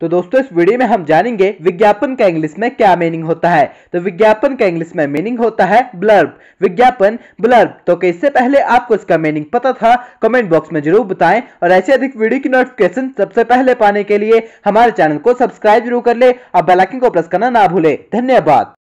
तो दोस्तों इस वीडियो में हम जानेंगे विज्ञापन का इंग्लिश में क्या मीनिंग होता है तो विज्ञापन का इंग्लिश में मीनिंग होता है ब्लर्ब विज्ञापन ब्लर्ब तो इससे पहले आपको इसका मीनिंग पता था कमेंट बॉक्स में जरूर बताएं और ऐसे अधिक वीडियो की नोटिफिकेशन सबसे पहले पाने के लिए हमारे चैनल को सब्सक्राइब जरूर कर ले और बेलाइकन को प्रेस करना ना भूले धन्यवाद